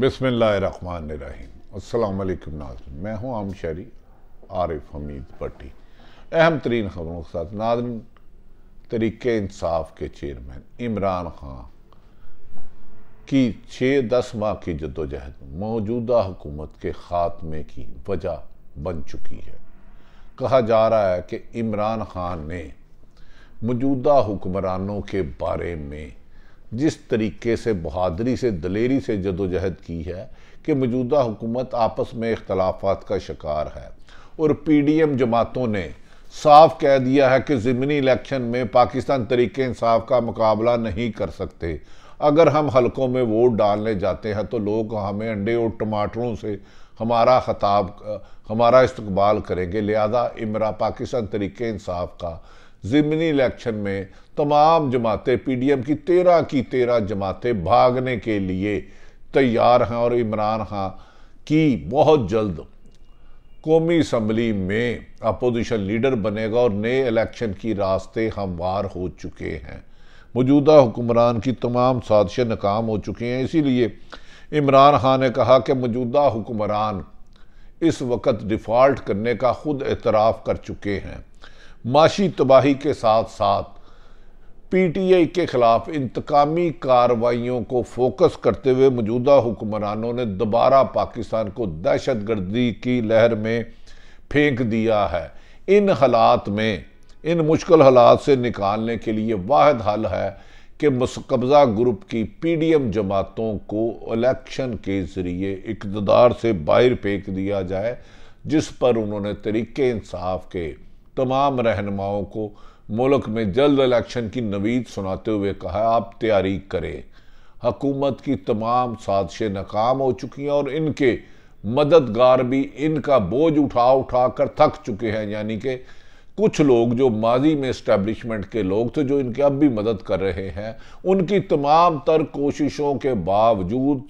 बिसमान रहीम नाजन मैं हूँ आम शहरी आरिफ हमीद भट्टी अहम तरीन खबरों के साथ नाजन तरीके इंसाफ के चेयरमैन इमरान खान की छः दस माह की जदोजहद मौजूदा हुकूमत के ख़ात्मे की वजह बन चुकी है कहा जा रहा है कि इमरान खान ने मौजूदा हुक्मरानों के बारे में जिस तरीके से बहादरी से दलेरी से जदोजहद की है कि मौजूदा हुकूमत आपस में इख्तलाफात का शिकार है और पी डी एम जमातों ने साफ कह दिया है कि ज़मनी इलेक्शन में पाकिस्तान तरीके इंसाफ का मुकाबला नहीं कर सकते अगर हम हलकों में वोट डालने जाते हैं तो लोग हमें अंडे और टमाटरों से हमारा खताब हमारा इस्तबाल करेंगे लिहाजा इमरा पाकिस्तान तरीके इंसाफ का ज़िमनी इलेक्शन में तमाम जमातें पीडीएम की तेरह की तेरह जमातें भागने के लिए तैयार हैं और इमरान खां की बहुत जल्द कौमी असम्बली में अपोजिशन लीडर बनेगा और नए इलेक्शन की रास्ते हमवार हो चुके हैं मौजूदा हुक्मरान की तमाम साजिशें नाकाम हो चुकी हैं इसीलिए इमरान खान ने कहा कि मौजूदा हुक्मरान इस वक्त डिफ़ाल्ट करने का खुद एतराफ़ कर चुके हैं माशी तबाही के साथ साथ पीटीआई के खिलाफ इंतकामी कार्रवाइयों को फोकस करते हुए मौजूदा हुक्मरानों ने दोबारा पाकिस्तान को दहशत गर्दी की लहर में फेंक दिया है इन हालात में इन मुश्किल हालात से निकालने के लिए वाद हल है कि मुस्कबजा ग्रुप की पी डी एम जमातों को इलेक्शन के ज़रिए इकतदार से बाहर फेंक दिया जाए जिस पर उन्होंने तरीके इंसाफ के तमाम रहनुमाओं को मुल्क में जल्द इलेक्शन की नवीद सुनाते हुए कहा आप तैयारी करें हकूमत की तमाम साजिशें नाकाम हो चुकी हैं और इनके मददगार भी इनका बोझ उठा उठा कर थक चुके हैं यानी कि कुछ लोग जो माजी में इस्टेब्लिशमेंट के लोग थे जो इनकी अब भी मदद कर रहे हैं उनकी तमाम तर कोशिशों के बावजूद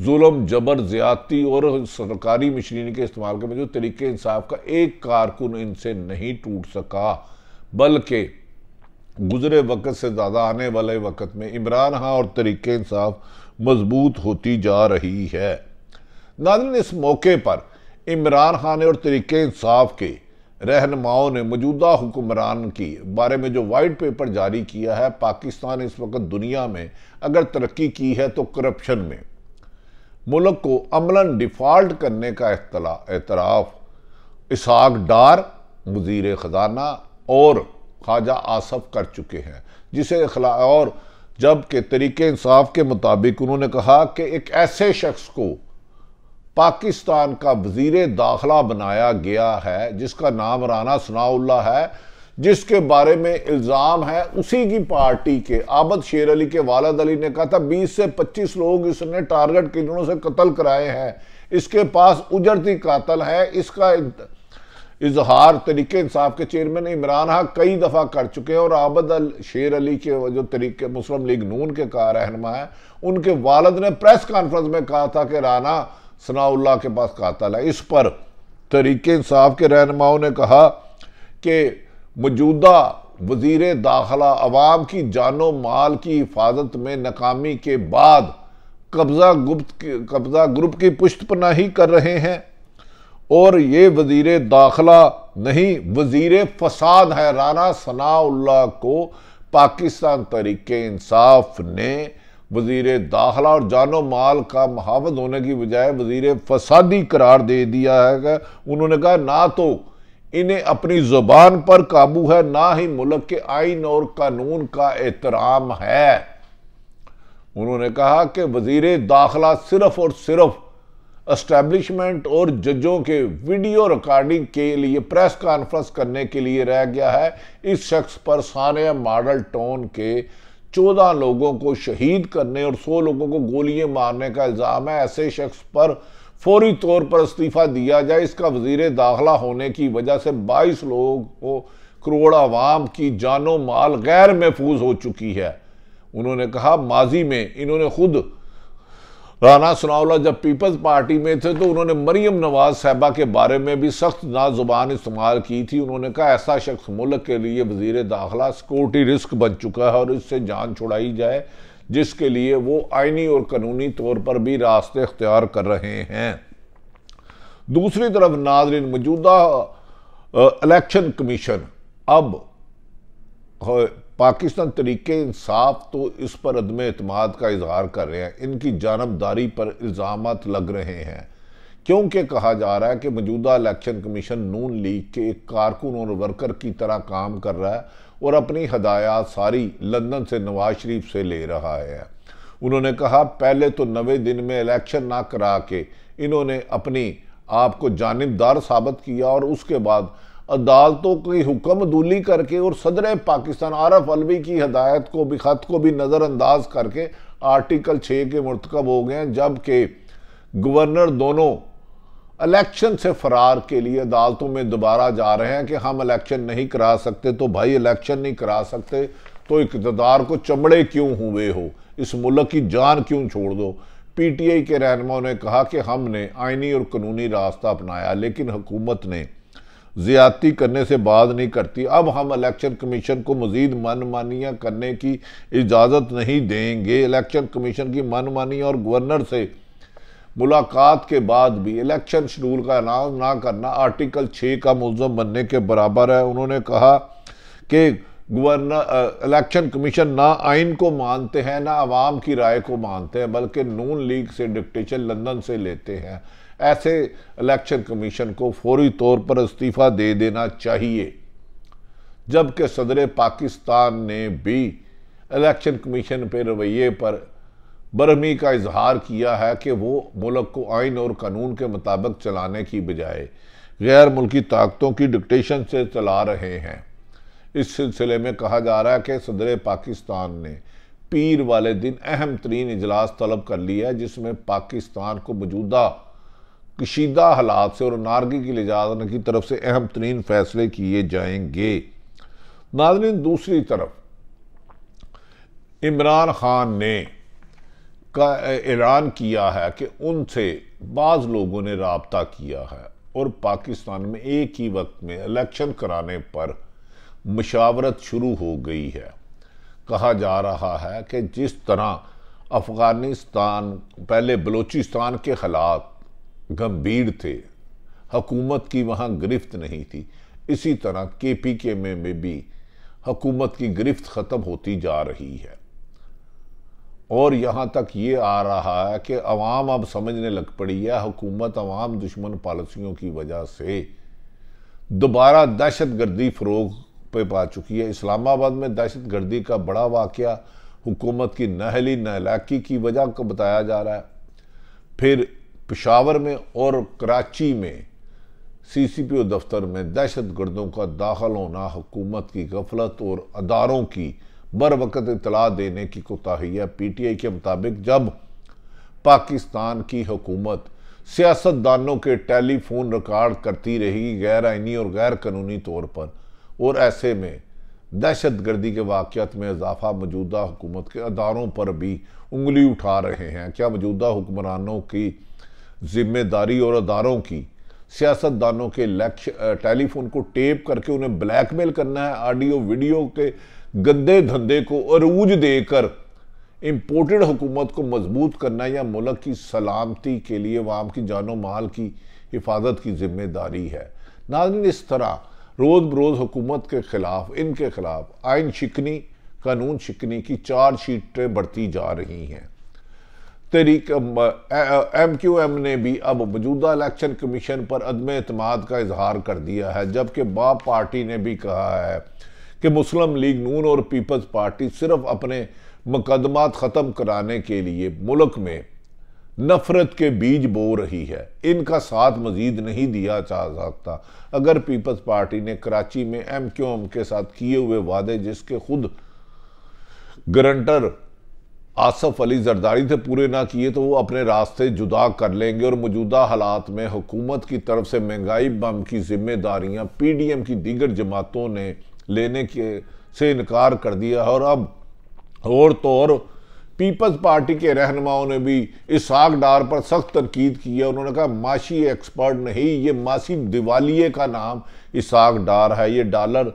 जुलम जबर ज़्यादती और सरकारी मशीनरी के इस्तेमाल के मौजूद तरीके इंसाफ का एक कारकुन इनसे नहीं टूट सका बल्कि गुजरे वक़्त से ज़्यादा आने वाले वक़्त में इमरान खां और तरीके इंसाफ मजबूत होती जा रही है नाजन इस मौके पर इमरान खान और तरीके इंसाफ के रहनुमाओं ने मौजूदा हुक्मरान की बारे में जो वाइट पेपर जारी किया है पाकिस्तान इस वक्त दुनिया में अगर तरक्की की है तो करप्शन में मुल्क को अमला डिफॉल्ट करने का एतराफ़ इसाक डार वजीर ख़जाना और ख्वाजा आसफ कर चुके हैं जिसे और जब के तरीके इंसाफ के मुताबिक उन्होंने कहा कि एक ऐसे शख्स को पाकिस्तान का वजीर दाखिला बनाया गया है जिसका नाम राना सनाउल्ला है जिसके बारे में इल्ज़ाम है उसी की पार्टी के आबद शेर अली के वालद अली ने कहा था 20 से 25 लोग इसने टारगेट के जुड़ों से कत्ल कराए हैं इसके पास उजरती कातल है इसका इजहार तरीके इंसाफ के चेयरमैन इमरान हक कई दफ़ा कर चुके हैं और आबद अल शेर अली के जो तरीके मुस्लिम लीग नून के कहा रहनमा है उनके वालद ने प्रेस कॉन्फ्रेंस में कहा था कि राना सनाउल्ला के पास कातल है इस पर तरीके इंसाफ के रहनुमाओं ने कहा कि मौजूदा वजीर दाखिला अवाम की जानो माल की हिफाजत में नाकामी के बाद कब्जा गुप्त कब्जा ग्रुप की पुष्ट पनाही कर रहे हैं और ये वजीर दाखिला नहीं वजीर फसाद है राना सनाउल्ला को पाकिस्तान तरीक इंसाफ ने वजीर दाखिला और जानो माल का महावत होने की बजाय वजीर फसादी करार दे दिया है उन्होंने कहा ना तो इन्हें अपनी जुबान पर काबू है ना ही मुल्क के आइन और कानून का एहतराम है उन्होंने कहा कि वजीर दाखिला सिर्फ और सिर्फ एस्टेब्लिशमेंट और जजों के वीडियो रिकॉर्डिंग के लिए प्रेस कॉन्फ्रेंस करने के लिए रह गया है इस शख्स पर सानिया मॉडल टोन के चौदह लोगों को शहीद करने और सौ लोगों को गोलियां मारने का इल्ज़ाम है ऐसे शख्स पर फौरी तौर पर इस्तीफ़ा दिया जाए इसका वजीर दाखिला होने की वजह से बाईस लोगों को करोड़ आवाम की जानो माल गैर महफूज हो चुकी है उन्होंने कहा माजी में इन्होंने खुद राना सुनावला जब पीपल्स पार्टी में थे तो उन्होंने मरियम नवाज साहबा के बारे में भी सख्त ना जुबान इस्तेमाल की थी उन्होंने कहा ऐसा शख्स मुल्क के लिए वजीर दाखिला सिक्योरिटी रिस्क बन चुका है और इससे जान छुड़ाई जाए जिसके लिए वो आइनी और कानूनी तौर पर भी रास्ते अख्तियार कर रहे हैं दूसरी तरफ नाजरीन मौजूदा इलेक्शन कमीशन अब पाकिस्तान तरीके इंसाफ तो इस पर अदम अतमाद का इजहार कर रहे हैं इनकी जानबदारी पर इल्ज़ाम लग रहे हैं क्योंकि कहा जा रहा है कि मौजूदा इलेक्शन कमीशन नून लीग के एक कारकुन और वर्कर की तरह काम कर रहा है और अपनी हदायत सारी लंदन से नवाज शरीफ से ले रहा है उन्होंने कहा पहले तो नवे दिन में इलेक्शन ना करा के इन्होंने अपनी आप को जानबदार साबित किया और उसके बाद अदालतों की हुक्म दूली करके और सदर पाकिस्तान आरफ अलवी की हदायत को भी ख़त को भी नज़रअंदाज करके आर्टिकल छः के मरतकब हो गए जबकि गवर्नर दोनों इलेक्शन से फरार के लिए अदालतों में दोबारा जा रहे हैं कि हम इलेक्शन नहीं करा सकते तो भाई इलेक्शन नहीं करा सकते तो इकतदार को चमड़े क्यों हुए हो इस मुल्क की जान क्यों छोड़ दो पीटीआई के रहनमाओं ने कहा कि हमने आइनी और कानूनी रास्ता अपनाया लेकिन हुकूमत ने ज़्यादती करने से बात नहीं करती अब हम इलेक्शन कमीशन को मज़ीद मनमानियाँ करने की इजाज़त नहीं देंगे इलेक्शन कमीशन की मनमानियाँ और गवर्नर से मुलाकात के बाद भी इलेक्शन शेड्यूल का अनाउंस ना करना आर्टिकल छः का मुलम बनने के बराबर है उन्होंने कहा कि गवर्नर इलेक्शन कमीशन ना आइन को मानते हैं ना आवाम की राय को मानते हैं बल्कि नून लीग से डिक्टेशन लंदन से लेते हैं ऐसे इलेक्शन कमीशन को फौरी तौर पर इस्तीफ़ा दे देना चाहिए जबकि सदर पाकिस्तान ने भी इलेक्शन कमीशन पे रवैये पर बरहमी का इजहार किया है कि वो मुल्क को आइन और कानून के मुताबिक चलाने की बजाय गैर मुल्की ताकतों की डिक्टेशन से चला रहे हैं इस सिलसिले में कहा जा रहा है कि सदर पाकिस्तान ने पीर वाले दिन अहम तरीन इजलास तलब कर लिया है जिसमें पाकिस्तान को मौजूदा कशीदा हालात से और नारगी की लिजाजन की तरफ से अहम तरीन फैसले किए जाएंगे नाजरीन दूसरी तरफ इमरान खान ने का ऐलान किया है कि उनसे बाज़ लोगों ने रबता किया है और पाकिस्तान में एक ही वक्त में इलेक्शन कराने पर मशावरत शुरू हो गई है कहा जा रहा है कि जिस तरह अफ़गानिस्तान पहले बलूचिस्तान के हालात गंभीर थे हकूमत की वहाँ गिरफ्त नहीं थी इसी तरह के पी के में, में भी हकूमत की गिरफ्त ख़त्म होती जा रही है और यहाँ तक ये आ रहा है कि अवाम अब समझने लग पड़ी है हुकूमत अवाम दुश्मन पॉलिसियों की वजह से दोबारा दहशत गर्दी फ़रोग पे पा चुकी है इस्लामाबाद में दहशत गर्दी का बड़ा वाक़ हुकूमत की नहली नहलाकी की वजह को बताया जा रहा है फिर पिशावर में और कराची में सी सी पी ओ दफ्तर में दहशत गर्दों का दाखिल होना हुकूमत की गफलत और अदारों की बर वक्त इतला देने की कोताही है पी टी आई के मुताबिक जब पाकिस्तान की हुकूमत सियासतदानों के टेलीफोन रिकॉर्ड करती रही गैर आइनी और गैर कानूनी तौर पर और ऐसे में दहशत गर्दी के वाक़ में इजाफा मौजूदा हुकूमत के अदारों पर भी उंगली उठा रहे हैं क्या मौजूदा हुक्मरानों की जिम्मेदारी और अदारों की सियासतदानों के टेलीफोन को टेप करके उन्हें ब्लैकमेल करना है ऑडियो वीडियो के गंदे धंधे को अरूज देकर इम्पोर्टेड हुकूमत को मजबूत करना या मुल्क की सलामती के लिए वाम की जानो माल की हिफाजत की जिम्मेदारी है नाजन इस तरह रोज़ बरोज़ हुकूमत के ख़िलाफ़ इनके ख़िलाफ़ आइन शिकनी कानून शिकनी की चार शीटें बढ़ती जा रही हैं तरीक एम क्यू एम ने भी अब मौजूदा इलेक्शन कमीशन पर अदम अतमाद का इजहार कर दिया है जबकि बाप पार्टी ने भी कहा है कि मुस्लिम लीग नून और पीपल्स पार्टी सिर्फ अपने मुकदमात ख़त्म कराने के लिए मुल्क में नफरत के बीज बो रही है इनका साथ मजीद नहीं दिया जा सकता अगर पीपल्स पार्टी ने कराची में एम क्यू एम के साथ किए हुए वादे जिसके खुद गारंटर आसफ अली जरदारी से पूरे ना किए तो वो अपने रास्ते जुदा कर लेंगे और मौजूदा हालात में हुकूमत की तरफ से महंगाई बम की जिम्मेदारियां पी की दीगर जमातों ने लेने के से इनकार कर दिया और अब और तो और पीपल्स पार्टी के रहनुमाओं ने भी इस आग डार पर सख्त तनकीद की है उन्होंने कहा माशी एक्सपर्ट नहीं ये मासी दिवालिए का नाम इस आग डार है ये डॉलर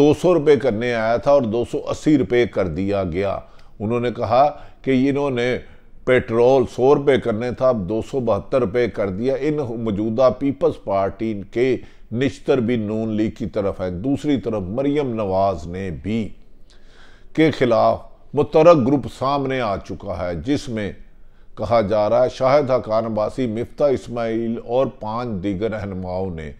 दो सौ रुपये करने आया था और दो सौ अस्सी रुपये कर दिया गया उन्होंने कहा कि इन्होंने पेट्रोल सौ रुपये करने था अब दो सौ बहत्तर रुपये कर दिया इन मौजूदा पीपल्स पार्टी के निश्तर भी नून लीग की तरफ है दूसरी तरफ मरियम नवाज ने भी के खिलाफ मुतरक ग्रुप सामने आ चुका है जिसमें कहा जा रहा है शाहिद हकान बासी मिफ्ता इसमाइल और पांच दीगर रहनुमाओं ने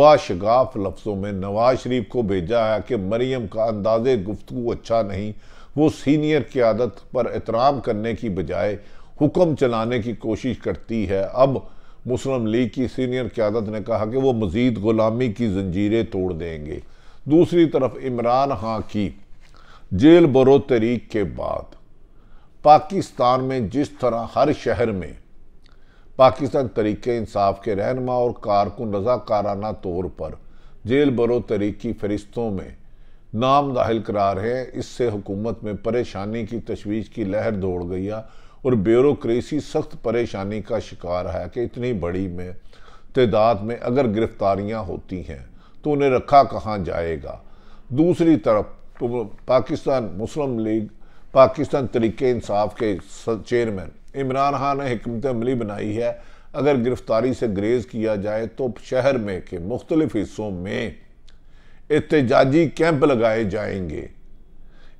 वाशगाफ लफ्ज़ों में नवाज शरीफ को भेजा है कि मरियम का अंदाज गुफ्तु अच्छा नहीं वो सीनियर क्यादत पर एहतराम करने की बजाय हुक्म चलाने की कोशिश करती है अब मुस्लिम लीग की सीनियर क्यादत ने कहा कि वो मज़ीद ग़ुलामी की जंजीरें तोड़ देंगे दूसरी तरफ इमरान खां की जेल बरो तरीक के बाद पाकिस्तान में जिस तरह हर शहर में पाकिस्तान तरीके इंसाफ के रहनमा और कारकुन रजाकाराना तौर पर जेल बरो तरीक की फहरिस्तों में नाम दाखिल करार है इससे हुकूमत में परेशानी की तशवीश की लहर दौड़ गई है और ब्यूरोसी सख्त परेशानी का शिकार है कि इतनी बड़ी में तदाद में अगर गिरफ़्तारियाँ होती हैं तो उन्हें रखा कहाँ जाएगा दूसरी तरफ तो पाकिस्तान मुस्लिम लीग पाकिस्तान तरीके इंसाफ के चेयरमैन इमरान खान ने हमत अमली बनाई है अगर गिरफ्तारी से ग्रेज किया जाए तो शहर में के मुख्तलिफ हिस्सों में एहतजाजी कैंप लगाए जाएंगे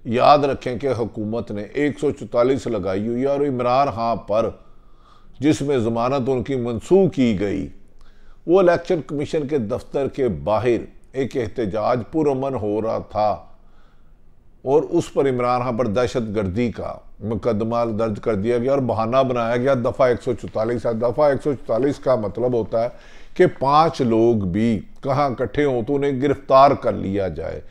याद रखें कि हुकूमत ने 144 लगाई हुई और इमरान खां पर जिसमें ज़मानत उनकी मंसूख की गई वो इलेक्शन कमीशन के दफ्तर के बाहर एक एहतजाज पुरमन हो रहा था और उस पर इमरान खां पर दहशत गर्दी का मुकदमा दर्ज कर दिया गया और बहाना बनाया गया दफ़ा एक सौ चौतालीस दफ़ा एक सौ चौतालीस का मतलब होता है कि पांच लोग भी कहाँ इकट्ठे हों तो उन्हें गिरफ्तार कर लिया जाए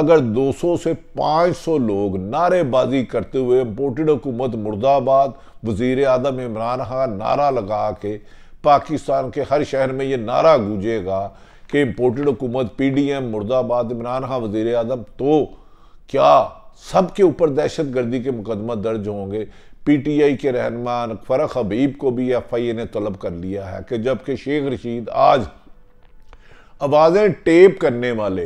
अगर 200 से 500 लोग नारेबाजी करते हुए इम्पोर्टेड हुकूमत मुर्दाबाद वजीर आदम इमरान खान नारा लगा के पाकिस्तान के हर शहर में ये नारा गूंजेगा कि इम्पोर्टेड हुकूमत पी डी एम मुर्दाबाद इमरान खान वजीर आदम तो क्या सब के ऊपर दहशत गर्दी के मुकदमा दर्ज होंगे पी टी आई के रहनमान फरख हबीब को भी एफ आई ए ने तलब कर लिया है कि जबकि शेख रशीद आज आवाज़ें टेप करने वाले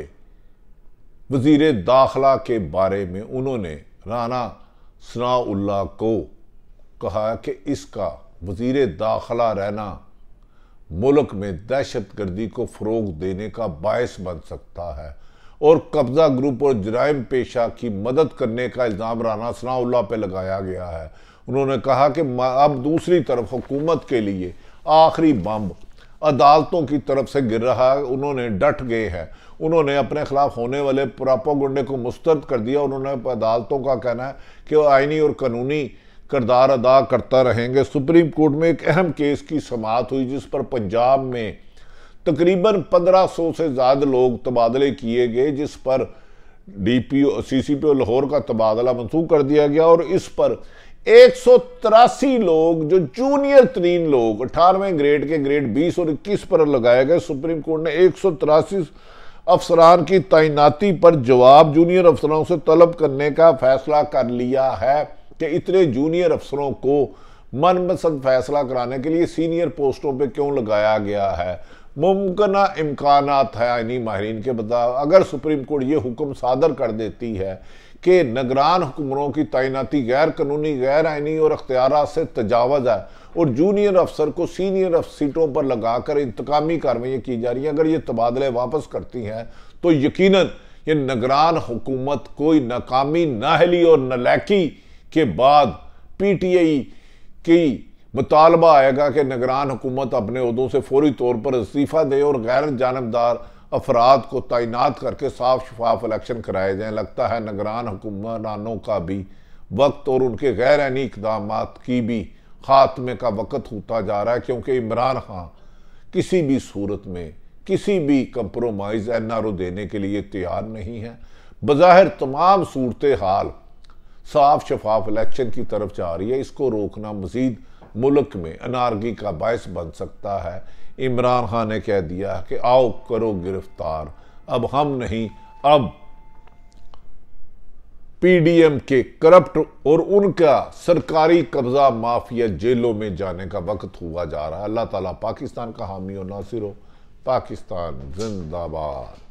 वजीर दाखला के बारे में उन्होंने राना सनाउल्ला को कहा कि इसका वजीर दाखला रहना मुल्क में दहशत गर्दी को फ़रोग देने का बायस बन सकता है और कब्ज़ा ग्रुप और जराइम पेशा की मदद करने का इल्ज़ाम राना सनाउल्ला पर लगाया गया है उन्होंने कहा कि अब दूसरी तरफ हुकूमत के लिए आखिरी बम अदालतों की तरफ से गिर रहा है उन्होंने डट गए हैं उन्होंने अपने खिलाफ होने वाले प्रापोगंडे को मुस्तरद कर दिया उन्होंने अदालतों का कहना है कि वह आइनी और कानूनी करदार अदा करता रहेंगे सुप्रीम कोर्ट में एक अहम केस की समात हुई जिस पर पंजाब में तकरीबन 1500 से ज़्यादा लोग तबादले किए गए जिस पर D P O C C P O Lahore का तबादला मनसूख कर दिया गया और इस पर एक लोग जो जूनियर तरीन लोग अठारहवें ग्रेड के ग्रेड 20 और 21 पर लगाए गए सुप्रीम कोर्ट ने एक अफसरान की तैनाती पर जवाब जूनियर अफसरों से तलब करने का फैसला कर लिया है कि इतने जूनियर अफसरों को मनपसंद फैसला कराने के लिए सीनियर पोस्टों पे क्यों लगाया गया है मुमकिन इम्कान है आइनी माहरीन के बताओ अगर सुप्रीम कोर्ट ये हुक्म सादर कर देती है कि निगरान हुक्मरों की तैनाती गैर कानूनी गैर आइनी और अख्तियार से तजावज़ है और जूनियर अफसर को सीनियर सीटों पर लगाकर इंतकामी कार्रवाइयाँ की जा रही हैं अगर ये तबादले वापस करती हैं तो यकीन ये नगरान हुकूमत कोई नाकामी नाहली और नलैकी के बाद पी टी आई की मुतालबा आएगा कि निगरान हुकूमत अपने उहदों से फौरी तौर पर इस्तीफ़ा दे और गैर जानबदार अफराद को तैनात करके साफ शफाफ इलेक्शन कराए जाएँ लगता है निगरान हुक्मरानों का भी वक्त और उनके गैर आनी इकदाम की भी खात्मे का वक़्त होता जा रहा है क्योंकि इमरान खान किसी भी सूरत में किसी भी कंप्रोमाइज़ एन आर ओ देने के लिए तैयार नहीं है बज़ाहिर तमाम सूरत हाल साफ शफाफ इलेक्शन की तरफ जा रही है इसको रोकना मज़ीद मुल्क में अनारगी का बायस बन सकता है इमरान खान ने कह दिया कि आओ करो गिरफ्तार अब हम नहीं अब पीडीएम के करप्ट और उनका सरकारी कब्जा माफिया जेलों में जाने का वक्त हुआ जा रहा है अल्लाह ताला पाकिस्तान का हामी और नासिर हो पाकिस्तान जिंदाबाद